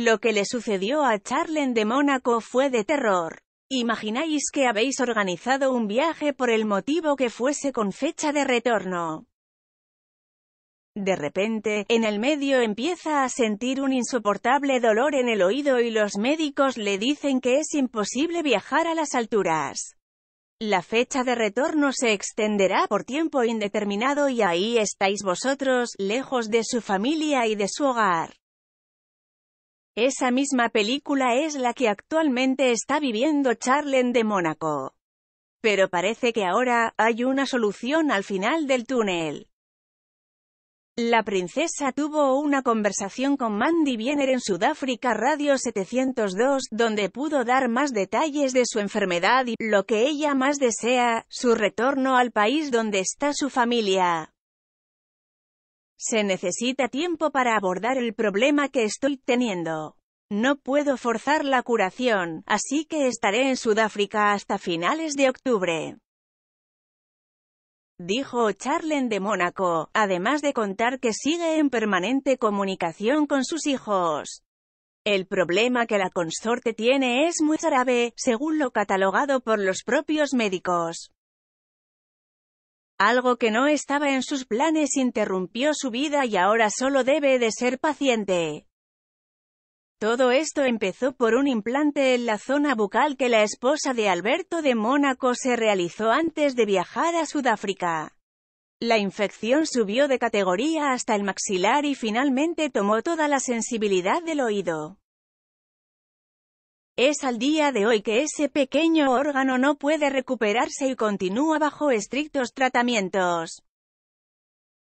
Lo que le sucedió a Charlen de Mónaco fue de terror. Imagináis que habéis organizado un viaje por el motivo que fuese con fecha de retorno. De repente, en el medio empieza a sentir un insoportable dolor en el oído y los médicos le dicen que es imposible viajar a las alturas. La fecha de retorno se extenderá por tiempo indeterminado y ahí estáis vosotros, lejos de su familia y de su hogar. Esa misma película es la que actualmente está viviendo Charlene de Mónaco. Pero parece que ahora, hay una solución al final del túnel. La princesa tuvo una conversación con Mandy Biener en Sudáfrica Radio 702, donde pudo dar más detalles de su enfermedad y, lo que ella más desea, su retorno al país donde está su familia. Se necesita tiempo para abordar el problema que estoy teniendo. No puedo forzar la curación, así que estaré en Sudáfrica hasta finales de octubre. Dijo Charlen de Mónaco, además de contar que sigue en permanente comunicación con sus hijos. El problema que la consorte tiene es muy grave, según lo catalogado por los propios médicos. Algo que no estaba en sus planes interrumpió su vida y ahora solo debe de ser paciente. Todo esto empezó por un implante en la zona bucal que la esposa de Alberto de Mónaco se realizó antes de viajar a Sudáfrica. La infección subió de categoría hasta el maxilar y finalmente tomó toda la sensibilidad del oído. Es al día de hoy que ese pequeño órgano no puede recuperarse y continúa bajo estrictos tratamientos.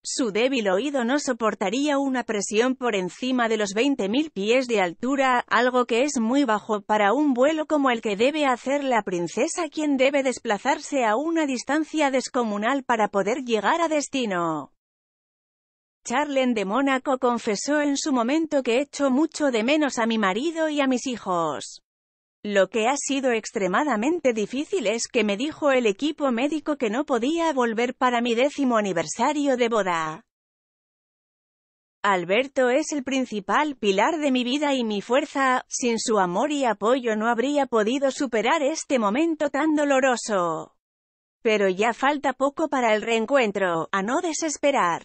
Su débil oído no soportaría una presión por encima de los 20.000 pies de altura, algo que es muy bajo para un vuelo como el que debe hacer la princesa quien debe desplazarse a una distancia descomunal para poder llegar a destino. Charlene de Mónaco confesó en su momento que echo mucho de menos a mi marido y a mis hijos. Lo que ha sido extremadamente difícil es que me dijo el equipo médico que no podía volver para mi décimo aniversario de boda. Alberto es el principal pilar de mi vida y mi fuerza, sin su amor y apoyo no habría podido superar este momento tan doloroso. Pero ya falta poco para el reencuentro, a no desesperar.